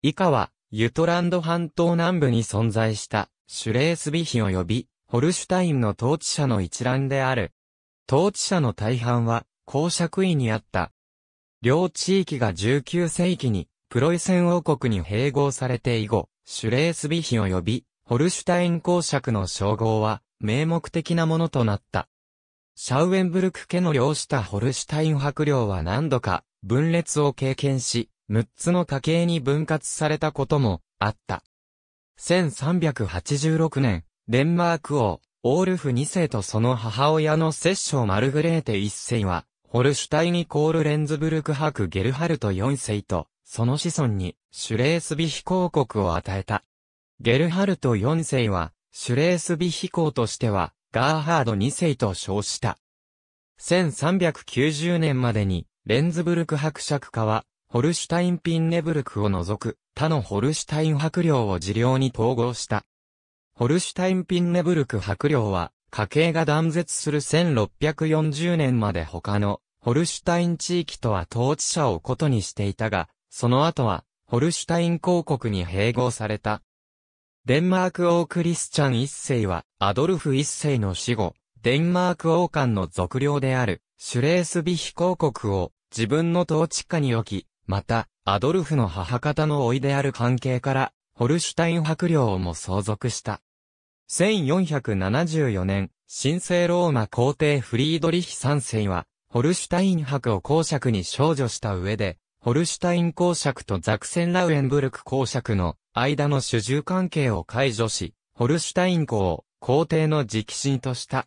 以下は、ユトランド半島南部に存在したシュレースビヒ及びホルシュタインの統治者の一覧である。統治者の大半は公爵位にあった。両地域が19世紀にプロイセン王国に併合されて以後、シュレースビヒ及びホルシュタイン公爵の称号は名目的なものとなった。シャウエンブルク家の領したホルシュタイン伯領は何度か分裂を経験し、6つの家系に分割されたこともあった。1386年、デンマーク王、オールフ2世とその母親の摂政マルグレーテ1世は、ホルシュタイニコールレンズブルク伯ゲルハルト4世と、その子孫に、シュレースビヒ公国を与えた。ゲルハルト4世は、シュレースビヒ公としては、ガーハード2世と称した。1390年までに、レンズブルク伯爵家は、ホルシュタインピンネブルクを除く他のホルシュタイン白領を治領に統合した。ホルシュタインピンネブルク白領は、家計が断絶する1640年まで他のホルシュタイン地域とは統治者をことにしていたが、その後はホルシュタイン公国に併合された。デンマーク王クリスチャン一世はアドルフ一世の死後、デンマーク王冠の俗領であるシュレースビヒ公国を自分の統治下に置き、また、アドルフの母方のいである関係から、ホルシュタイン伯領も相続した。1474年、神聖ローマ皇帝フリードリヒ三世は、ホルシュタイン伯を公爵に少女した上で、ホルシュタイン公爵とザクセンラウエンブルク公爵の間の主従関係を解除し、ホルシュタイン公を皇帝の直進とした。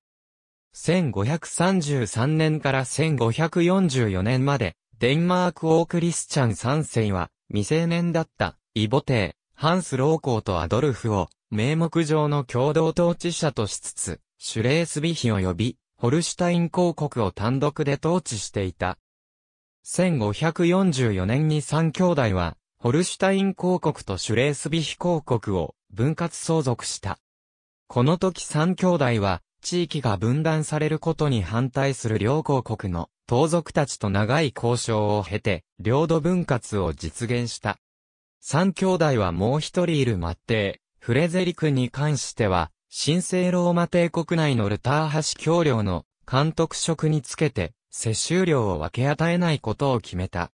1533年から1544年まで、デンマーク王クリスチャン3世は、未成年だった、イボ帝、ハンスロコ公とアドルフを、名目上の共同統治者としつつ、シュレースビヒを呼び、ホルシュタイン公国を単独で統治していた。1544年に三兄弟は、ホルシュタイン公国とシュレースビヒ公国を分割相続した。この時三兄弟は、地域が分断されることに反対する両公国の盗賊たちと長い交渉を経て、領土分割を実現した。三兄弟はもう一人いる末ッフレゼリクに関しては、神聖ローマ帝国内のルター橋橋領の監督職につけて、接収量を分け与えないことを決めた。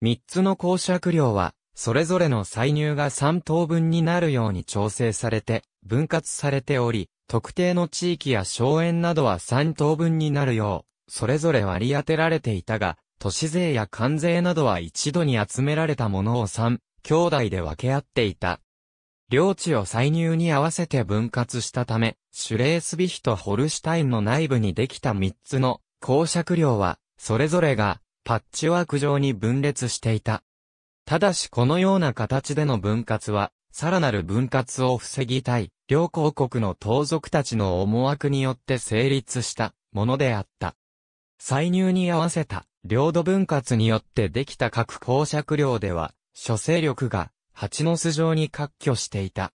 三つの公爵料は、それぞれの歳入が三等分になるように調整されて、分割されており、特定の地域や荘園などは三等分になるよう、それぞれ割り当てられていたが、都市税や関税などは一度に集められたものを三、兄弟で分け合っていた。領地を歳入に合わせて分割したため、シュレースビヒとホルシュタインの内部にできた三つの公爵領は、それぞれがパッチワーク上に分裂していた。ただしこのような形での分割は、さらなる分割を防ぎたい、両公国の盗賊たちの思惑によって成立したものであった。歳入に合わせた領土分割によってできた各公爵領では、諸勢力が蜂の巣状に割拠していた。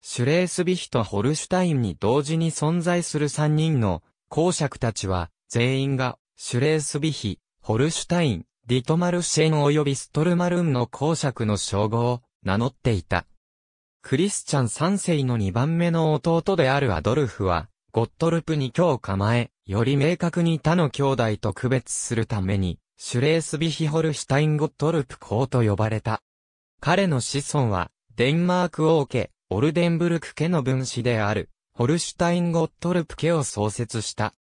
シュレースビヒとホルシュタインに同時に存在する三人の公爵たちは、全員が、シュレースビヒ、ホルシュタイン、ディトマルシェン及びストルマルンの公爵の称号を名乗っていた。クリスチャン三世の二番目の弟であるアドルフは、ゴットルプに今日構え、より明確に他の兄弟と区別するために、シュレースビヒホルシュタインゴットルプ公と呼ばれた。彼の子孫は、デンマーク王家、オルデンブルク家の分子である、ホルシュタインゴットルプ家を創設した。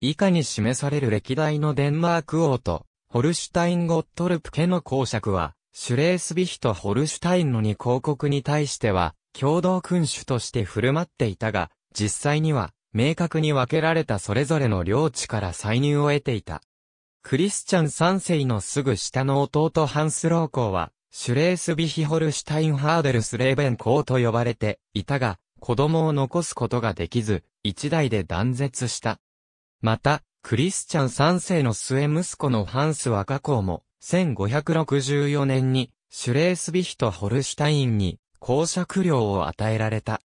以下に示される歴代のデンマーク王と、ホルシュタインゴットルプ家の公爵は、シュレースビヒとホルシュタインの2公国に対しては、共同君主として振る舞っていたが、実際には、明確に分けられたそれぞれの領地から歳入を得ていた。クリスチャン三世のすぐ下の弟ハンスロー公は、シュレースビヒホルシュタインハーデルスレーベン公と呼ばれていたが、子供を残すことができず、一代で断絶した。また、クリスチャン三世の末息子のハンス若公も、1564年に、シュレースビヒとホルシュタインに、公爵領を与えられた。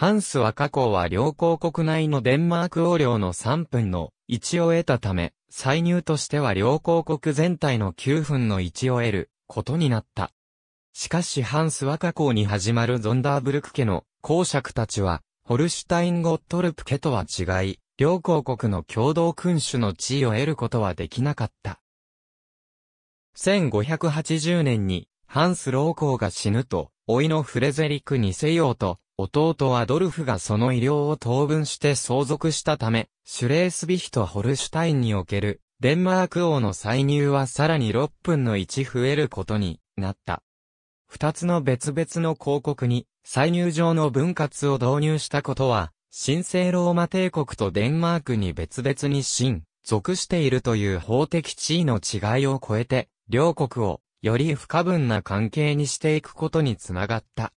ハンスは過去は両公国内のデンマーク王領の3分の1を得たため、歳入としては両公国全体の9分の1を得ることになった。しかしハンスは過去に始まるゾンダーブルク家の公爵たちは、ホルシュタイン・ゴットルプ家とは違い、両公国の共同君主の地位を得ることはできなかった。1580年に、ハンスロコ公が死ぬと、老いのフレゼリクせようと、弟アドルフがその医療を当分して相続したため、シュレースビヒとホルシュタインにおけるデンマーク王の歳入はさらに6分の1増えることになった。二つの別々の広告に歳入上の分割を導入したことは、神聖ローマ帝国とデンマークに別々に新、属しているという法的地位の違いを超えて、両国をより不可分な関係にしていくことにつながった。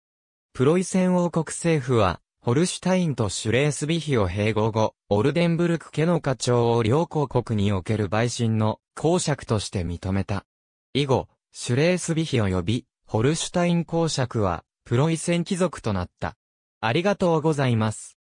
プロイセン王国政府は、ホルシュタインとシュレースビヒを併合後、オルデンブルク家の課長を両公国における陪審の公爵として認めた。以後、シュレースビヒ及び、ホルシュタイン公爵は、プロイセン貴族となった。ありがとうございます。